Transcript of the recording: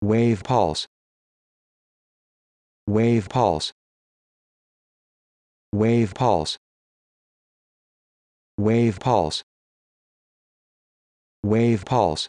wave pulse wave pulse wave pulse wave pulse wave pulse